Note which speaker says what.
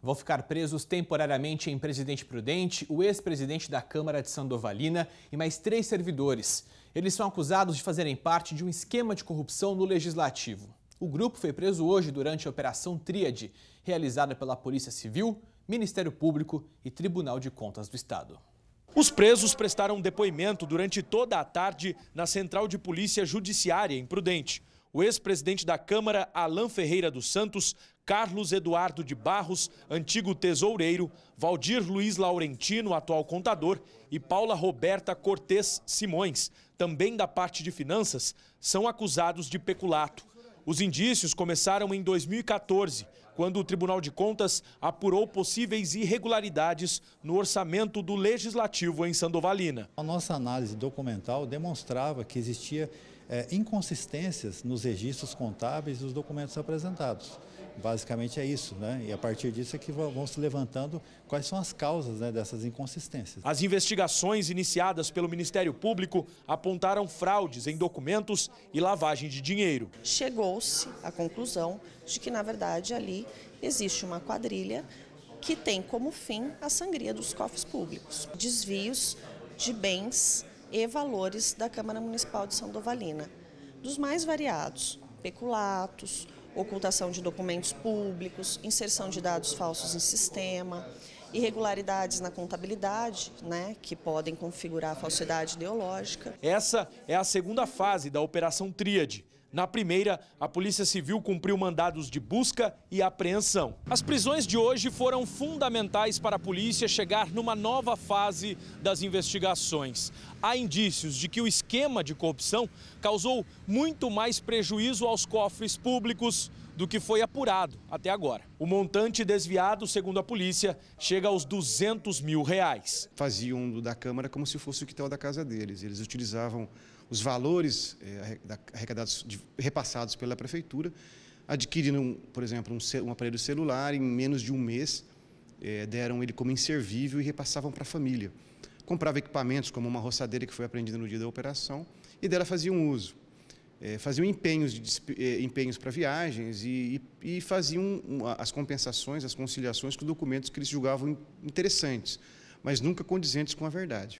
Speaker 1: Vão ficar presos temporariamente em Presidente Prudente, o ex-presidente da Câmara de Sandovalina e mais três servidores. Eles são acusados de fazerem parte de um esquema de corrupção no Legislativo. O grupo foi preso hoje durante a Operação Tríade, realizada pela Polícia Civil, Ministério Público e Tribunal de Contas do Estado. Os presos prestaram
Speaker 2: depoimento durante toda a tarde na Central de Polícia Judiciária em Prudente o ex-presidente da Câmara, Alain Ferreira dos Santos, Carlos Eduardo de Barros, antigo tesoureiro, Valdir Luiz Laurentino, atual contador, e Paula Roberta Cortes Simões, também da parte de finanças, são acusados de peculato. Os indícios começaram em 2014, quando o Tribunal de Contas apurou possíveis irregularidades no orçamento do Legislativo em Sandovalina.
Speaker 3: A nossa análise documental demonstrava que existia é, inconsistências nos registros contábeis dos documentos apresentados. Basicamente é isso, né? E a partir disso é que vão se levantando quais são as causas né, dessas inconsistências.
Speaker 2: As investigações iniciadas pelo Ministério Público apontaram fraudes em documentos e lavagem de dinheiro.
Speaker 4: Chegou-se à conclusão de que, na verdade, ali existe uma quadrilha que tem como fim a sangria dos cofres públicos, desvios de bens e valores da Câmara Municipal de Sandovalina, dos mais variados, peculatos, ocultação de documentos públicos, inserção de dados falsos em sistema, irregularidades na contabilidade, né, que podem configurar a falsidade ideológica.
Speaker 2: Essa é a segunda fase da Operação Tríade na primeira, a Polícia Civil cumpriu mandados de busca e apreensão. As prisões de hoje foram fundamentais para a polícia chegar numa nova fase das investigações. Há indícios de que o esquema de corrupção causou muito mais prejuízo aos cofres públicos do que foi apurado até agora. O montante desviado,
Speaker 5: segundo a polícia, chega aos 200 mil reais. Faziam do da Câmara como se fosse o que quintal da casa deles. Eles utilizavam os valores eh, arrecadados de repassados pela prefeitura, adquiriram, por exemplo, um, um aparelho celular em menos de um mês, é, deram ele como inservível e repassavam para a família. Comprava equipamentos como uma roçadeira que foi apreendida no dia da operação e dela faziam uso. É, faziam empenhos, de, eh, empenhos para viagens e, e, e faziam as compensações, as conciliações com documentos que eles julgavam interessantes, mas nunca condizentes com a verdade.